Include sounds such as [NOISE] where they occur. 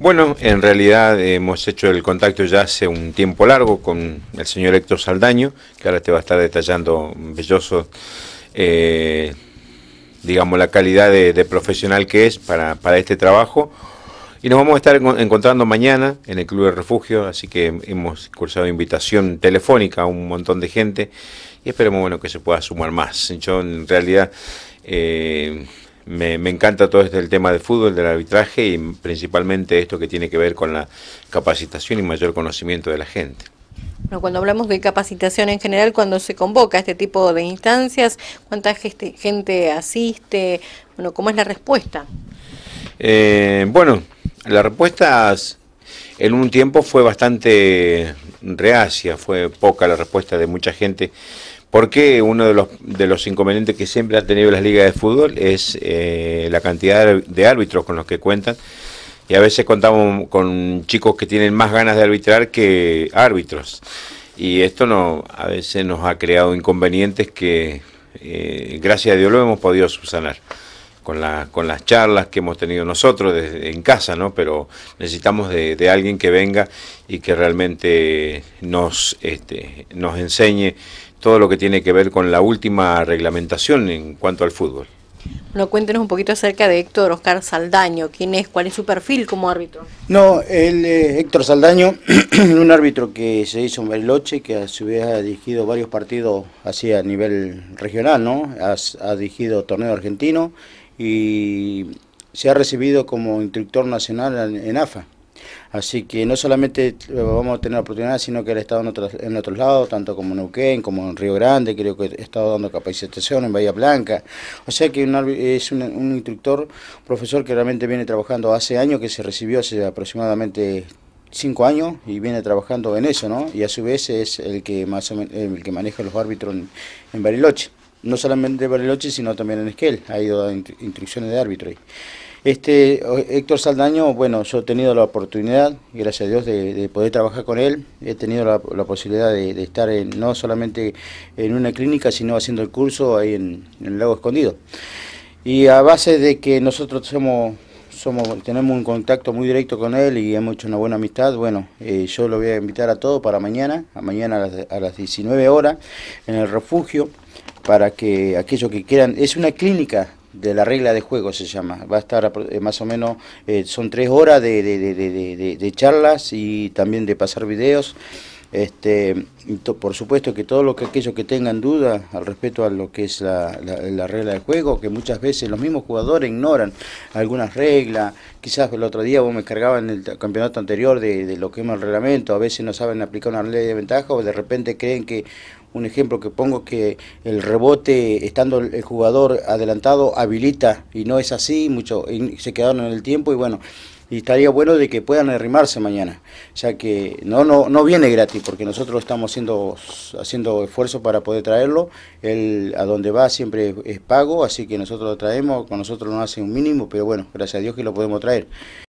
Bueno, en realidad hemos hecho el contacto ya hace un tiempo largo con el señor Héctor Saldaño, que ahora te va a estar detallando belloso, eh, digamos, la calidad de, profesional que es para, este trabajo. Y nos vamos a estar encontrando mañana en el Club de Refugio, así que hemos cursado invitación telefónica a un montón de gente y esperemos bueno, que se pueda sumar más. Yo en realidad... Eh, me, encanta todo este el tema de fútbol, del arbitraje y principalmente esto que tiene que ver con la capacitación y mayor conocimiento de la gente. Bueno, cuando hablamos de capacitación en general, cuando se convoca este tipo de instancias, ¿cuánta gente, gente asiste? Bueno, ¿cómo es la respuesta? Eh, bueno, la respuesta en un tiempo fue bastante reacia, fue poca la respuesta de mucha gente porque uno de los, de los inconvenientes que siempre ha tenido las ligas de fútbol es eh, la cantidad de árbitros con los que cuentan. Y a veces contamos con chicos que tienen más ganas de arbitrar que árbitros. Y esto no, a veces nos ha creado inconvenientes que, eh, gracias a Dios, lo hemos podido subsanar. Con, la, con, las charlas que hemos tenido nosotros en casa, ¿no? Pero necesitamos de, de, alguien que venga y que realmente nos, este, nos enseñe todo lo que tiene que ver con la última reglamentación en cuanto al fútbol. Bueno, cuéntenos un poquito acerca de Héctor Oscar Saldaño. ¿Quién es? ¿Cuál es su perfil como árbitro? No, el Héctor Saldaño, [CLEARS THROAT] un árbitro que se hizo en Beloche, que se hubiera dirigido varios partidos así a nivel regional, ¿no? Ha, dirigido torneo argentino y se ha recibido como instructor nacional en AFA. Así que no solamente eh, vamos a tener oportunidad sino que ha Estado en otros, lados, tanto como en Neuquén, como en Río Grande, creo que he estado dando capacitación en Bahía Blanca. O sea que es un, un instructor, profesor que realmente viene trabajando hace años, que se recibió hace aproximadamente cinco años y viene trabajando en eso, ¿no? Y a su vez es el que más el que maneja los árbitros en Bariloche no solamente en Bariloche, sino también en Esquel, ha ido a instrucciones de árbitro. Este, Héctor Saldaño, bueno, yo he tenido la oportunidad, gracias a Dios, de, poder trabajar con él. He tenido la, posibilidad de, estar no solamente en una clínica, sino haciendo el curso ahí en, el Lago Escondido. Y a base de que nosotros somos, somos, tenemos un contacto muy directo con él y hemos hecho una buena amistad, bueno, eh, yo lo voy a invitar a todos para mañana, a mañana a las, a las 19 horas, en el refugio para que aquellos que quieran, es una clínica de la regla de juego se llama, va a estar eh, más o menos, eh, son tres horas de, charlas y también de pasar videos. Este, por supuesto que todos lo que aquellos que tengan dudas al respecto a lo que es la, regla de juego, que muchas veces los mismos jugadores ignoran algunas reglas, quizás el otro día vos me cargabas en el campeonato anterior de, de, lo que es el reglamento, a veces no saben aplicar una ley de ventaja o de repente creen que un ejemplo que pongo que el rebote, estando el jugador adelantado, habilita y no es así, mucho, se quedaron en el tiempo y bueno, y estaría bueno de que puedan arrimarse mañana, ya que no, no, no viene gratis, porque nosotros estamos haciendo, haciendo esfuerzo para poder traerlo, él a donde va siempre es, es pago, así que nosotros lo traemos, con nosotros no hace un mínimo, pero bueno, gracias a Dios que lo podemos traer.